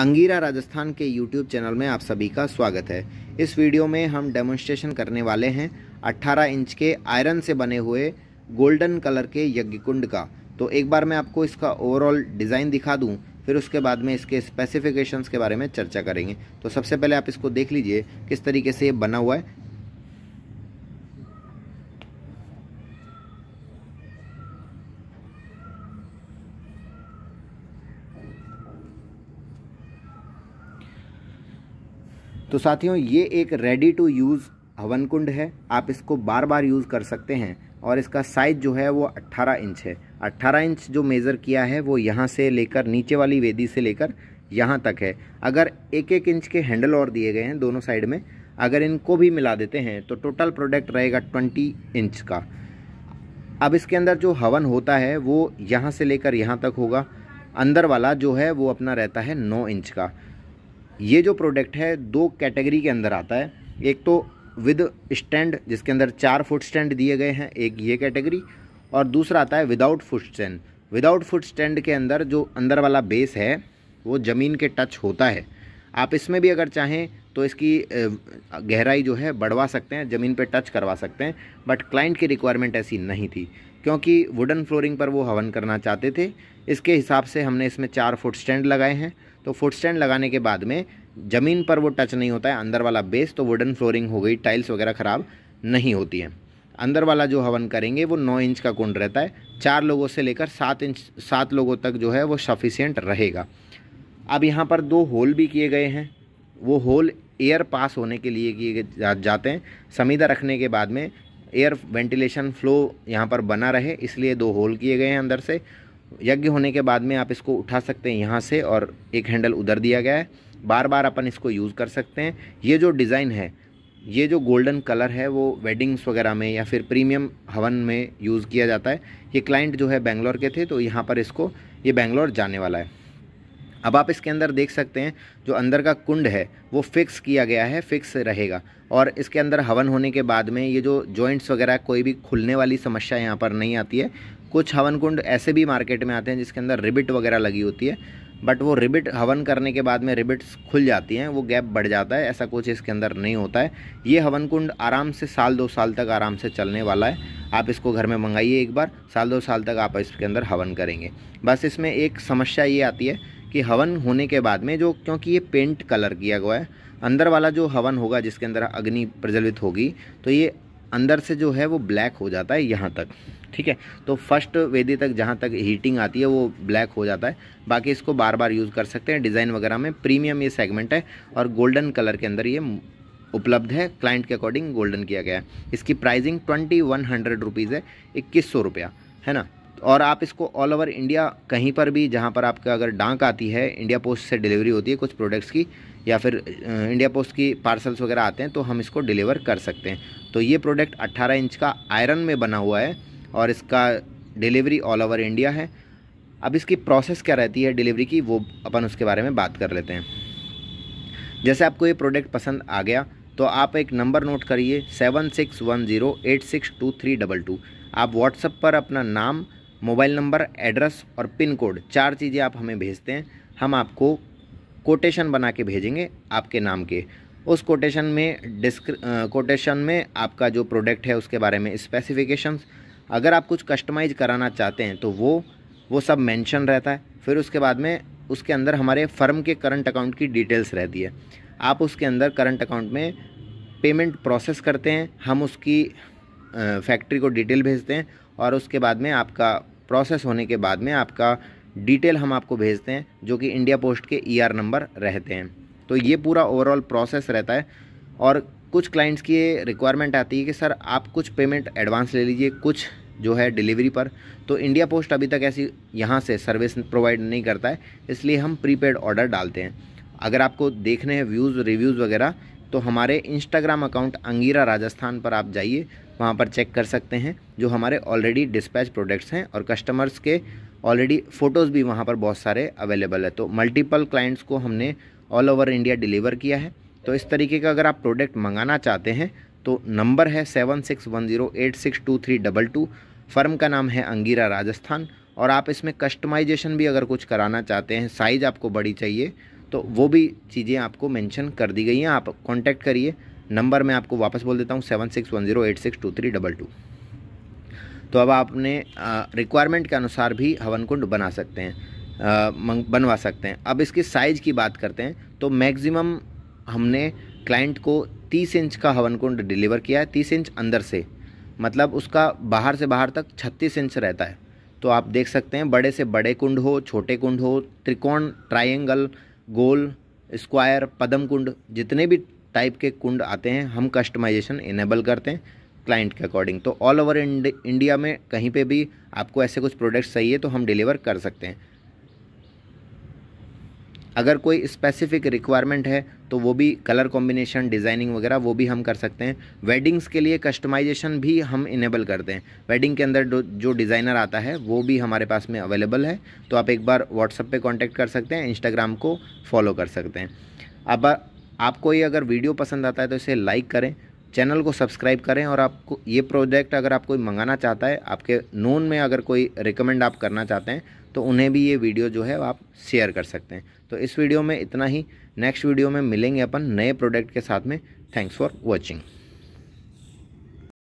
अंगीरा राजस्थान के YouTube channel में आप सभी का स्वागत है इस वीडियो में हम डेमोन्स्ट्रेशन करने वाले हैं 18 इंच के आयरन से बने हुए गोल्डन कलर के यज्ञ कुंड का तो एक बार मैं आपको इसका ओवरऑल डिज़ाइन दिखा दूं फिर उसके बाद में इसके स्पेसिफिकेशंस के बारे में चर्चा करेंगे तो सबसे पहले आप इसको देख लीजिए किस तरीके से ये बना हुआ है तो साथियों ये एक रेडी टू यूज़ हवन कुंड है आप इसको बार बार यूज़ कर सकते हैं और इसका साइज़ जो है वो 18 इंच है 18 इंच जो मेज़र किया है वो यहाँ से लेकर नीचे वाली वेदी से लेकर यहाँ तक है अगर एक एक इंच के हैंडल और दिए गए हैं दोनों साइड में अगर इनको भी मिला देते हैं तो टोटल प्रोडक्ट रहेगा ट्वेंटी इंच का अब इसके अंदर जो हवन होता है वो यहाँ से लेकर यहाँ तक होगा अंदर वाला जो है वो अपना रहता है नौ इंच का ये जो प्रोडक्ट है दो कैटेगरी के अंदर आता है एक तो विद स्टैंड जिसके अंदर चार फुट स्टैंड दिए गए हैं एक ये कैटेगरी और दूसरा आता है without foot stand without foot stand के अंदर जो अंदर वाला बेस है वो ज़मीन के टच होता है आप इसमें भी अगर चाहें तो इसकी गहराई जो है बढ़वा सकते हैं ज़मीन पे टच करवा सकते हैं बट क्लाइंट की रिक्वायरमेंट ऐसी नहीं थी क्योंकि वुडन फ्लोरिंग पर वो हवन करना चाहते थे इसके हिसाब से हमने इसमें चार फुट स्टैंड लगाए हैं तो फुट स्टैंड लगाने के बाद में ज़मीन पर वो टच नहीं होता है अंदर वाला बेस तो वुडन फ्लोरिंग हो गई टाइल्स वगैरह ख़राब नहीं होती है अंदर वाला जो हवन करेंगे वो नौ इंच का कुंड रहता है चार लोगों से लेकर सात इंच सात लोगों तक जो है वो सफिशियंट रहेगा अब यहाँ पर दो होल भी किए गए हैं वो होल एयर पास होने के लिए किए जाते हैं समीदा रखने के बाद में एयर वेंटिलेशन फ्लो यहाँ पर बना रहे इसलिए दो होल किए गए हैं अंदर से यज्ञ होने के बाद में आप इसको उठा सकते हैं यहाँ से और एक हैंडल उधर दिया गया है बार बार अपन इसको यूज़ कर सकते हैं ये जो डिज़ाइन है ये जो गोल्डन कलर है वो वेडिंग्स वगैरह में या फिर प्रीमियम हवन में यूज़ किया जाता है ये क्लाइंट जो है बेंगलोर के थे तो यहाँ पर इसको ये बेंगलोर जाने वाला है अब आप इसके अंदर देख सकते हैं जो अंदर का कुंड है वो फिक्स किया गया है फिक्स रहेगा और इसके अंदर हवन होने के बाद में ये जो जॉइंट्स वगैरह कोई भी खुलने वाली समस्या यहाँ पर नहीं आती है कुछ हवन कुंड ऐसे भी मार्केट में आते हैं जिसके अंदर रिबिट वगैरह लगी होती है बट वो रिबिट हवन करने के बाद में रिबिट्स खुल जाती हैं वो गैप बढ़ जाता है ऐसा कुछ इसके अंदर नहीं होता है ये हवन कुंड आराम से साल दो साल तक आराम से चलने वाला है आप इसको घर में मंगाइए एक बार साल दो साल तक आप इसके अंदर हवन करेंगे बस इसमें एक समस्या ये आती है कि हवन होने के बाद में जो क्योंकि ये पेंट कलर किया हुआ है अंदर वाला जो हवन होगा जिसके अंदर अग्नि प्रज्वलित होगी तो ये अंदर से जो है वो ब्लैक हो जाता है यहाँ तक ठीक है तो फर्स्ट वेदी तक जहाँ तक हीटिंग आती है वो ब्लैक हो जाता है बाकी इसको बार बार यूज़ कर सकते हैं डिज़ाइन वगैरह में प्रीमियम ये सेगमेंट है और गोल्डन कलर के अंदर ये उपलब्ध है क्लाइंट के अकॉर्डिंग गोल्डन किया गया है इसकी pricing twenty one hundred rupees है इक्कीस सौ रुपया है ना और आप इसको ऑल ओवर इंडिया कहीं पर भी जहाँ पर आपका अगर डांक आती है इंडिया पोस्ट से डिलीवरी होती है कुछ प्रोडक्ट्स की या फिर इंडिया पोस्ट की पार्सल्स वगैरह आते हैं तो हम इसको डिलीवर कर सकते हैं तो ये प्रोडक्ट 18 इंच का आयरन में बना हुआ है और इसका डिलीवरी ऑल ओवर इंडिया है अब इसकी प्रोसेस क्या रहती है डिलीवरी की वो अपन उसके बारे में बात कर लेते हैं जैसे आपको ये प्रोडक्ट पसंद आ गया तो आप एक नंबर नोट करिए seven six one zero eight six two three double two आप व्हाट्सएप पर अपना नाम मोबाइल नंबर एड्रेस और पिन कोड चार चीज़ें आप हमें भेजते हैं हम आपको कोटेशन बना के भेजेंगे आपके नाम के उस कोटेशन में डिस्क्र कोटेशन में आपका जो प्रोडक्ट है उसके बारे में स्पेसिफिकेशंस अगर आप कुछ कस्टमाइज़ कराना चाहते हैं तो वो वो सब मेंशन रहता है फिर उसके बाद में उसके अंदर हमारे फर्म के करंट अकाउंट की डिटेल्स रहती है आप उसके अंदर करंट अकाउंट में पेमेंट प्रोसेस करते हैं हम उसकी फैक्ट्री को डिटेल भेजते हैं और उसके बाद में आपका प्रोसेस होने के बाद में आपका डिटेल हम आपको भेजते हैं जो कि इंडिया पोस्ट के ई e नंबर रहते हैं तो ये पूरा ओवरऑल प्रोसेस रहता है और कुछ क्लाइंट्स की ये रिक्वायरमेंट आती है कि सर आप कुछ पेमेंट एडवांस ले लीजिए कुछ जो है डिलीवरी पर तो इंडिया पोस्ट अभी तक ऐसी यहाँ से सर्विस प्रोवाइड नहीं करता है इसलिए हम प्रीपेड ऑर्डर डालते हैं अगर आपको देखने हैं व्यूज़ रिव्यूज़ वगैरह तो हमारे इंस्टाग्राम अकाउंट अंगीरा राजस्थान पर आप जाइए वहाँ पर चेक कर सकते हैं जो हमारे ऑलरेडी डिस्पैच प्रोडक्ट्स हैं और कस्टमर्स के ऑलरेडी फ़ोटोज़ भी वहाँ पर बहुत सारे अवेलेबल है तो मल्टीपल क्लाइंट्स को हमने ऑल ओवर इंडिया डिलीवर किया है तो इस तरीके का अगर आप प्रोडक्ट मंगाना चाहते हैं तो नंबर है seven six one zero eight six two three double two firm का नाम है अंगीरा राजस्थान और आप इसमें कस्टमाइजेशन भी अगर कुछ कराना चाहते हैं साइज़ आपको बड़ी चाहिए तो वो भी चीज़ें आपको मेंशन कर दी गई हैं आप कांटेक्ट करिए नंबर मैं आपको वापस बोल देता हूँ seven six one zero eight six two three double two तो अब आपने रिक्वायरमेंट के अनुसार भी हवन कुंड बना सकते हैं बनवा सकते हैं अब इसकी साइज़ की बात करते हैं तो मैक्सिमम हमने क्लाइंट को तीस इंच का हवन कुंड डिलीवर किया है तीस इंच अंदर से मतलब उसका बाहर से बाहर तक छत्तीस इंच रहता है तो आप देख सकते हैं बड़े से बड़े कुंड हो छोटे कुंड हो त्रिकोण ट्राइंगल गोल स्क्वायर पदम कुंड जितने भी टाइप के कुंड आते हैं हम कस्टमाइजेशन इनेबल करते हैं क्लाइंट के अकॉर्डिंग तो ऑल ओवर इंडिया में कहीं पे भी आपको ऐसे कुछ प्रोडक्ट्स चाहिए तो हम डिलीवर कर सकते हैं अगर कोई स्पेसिफिक रिक्वायरमेंट है तो वो भी कलर कॉम्बिनेशन डिज़ाइनिंग वगैरह वो भी हम कर सकते हैं वेडिंग्स के लिए कस्टमाइजेशन भी हम इनेबल करते हैं वेडिंग के अंदर जो डिज़ाइनर आता है वो भी हमारे पास में अवेलेबल है तो आप एक बार व्हाट्सअप पे कांटेक्ट कर सकते हैं इंस्टाग्राम को फॉलो कर सकते हैं अब आपको ये अगर वीडियो पसंद आता है तो इसे लाइक करें चैनल को सब्सक्राइब करें और आपको ये प्रोजेक्ट अगर आप कोई मंगाना चाहता है आपके नोन में अगर कोई रिकमेंड आप करना चाहते हैं तो उन्हें भी ये वीडियो जो है आप शेयर कर सकते हैं तो इस वीडियो में इतना ही नेक्स्ट वीडियो में मिलेंगे अपन नए प्रोडक्ट के साथ में थैंक्स फॉर वॉचिंग